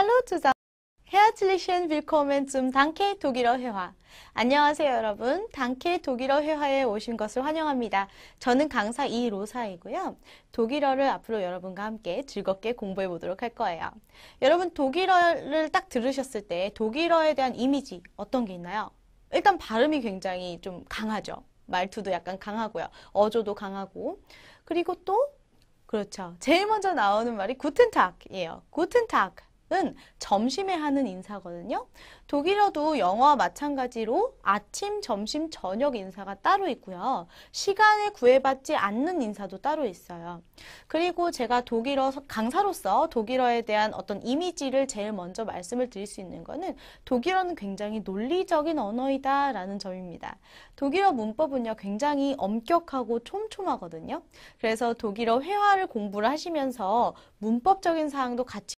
Hallo zusammen. Herzlichen Willkommen zum Danke 독일어 회화. 안녕하세요, 여러분. 단케 독일어 회화에 오신 것을 환영합니다. 저는 강사 이로사이고요. 독일어를 앞으로 여러분과 함께 즐겁게 공부해 보도록 할 거예요. 여러분, 독일어를 딱 들으셨을 때 독일어에 대한 이미지 어떤 게 있나요? 일단 발음이 굉장히 좀 강하죠. 말투도 약간 강하고요. 어조도 강하고. 그리고 또, 그렇죠. 제일 먼저 나오는 말이 구텐탁이에요. 구텐탁. 은 점심에 하는 인사거든요. 독일어도 영어와 마찬가지로 아침, 점심, 저녁 인사가 따로 있고요. 시간에 구애받지 않는 인사도 따로 있어요. 그리고 제가 독일어 강사로서 독일어에 대한 어떤 이미지를 제일 먼저 말씀을 드릴 수 있는 거는 독일어는 굉장히 논리적인 언어이다 라는 점입니다. 독일어 문법은요 굉장히 엄격하고 촘촘하거든요. 그래서 독일어 회화를 공부를 하시면서 문법적인 사항도 같이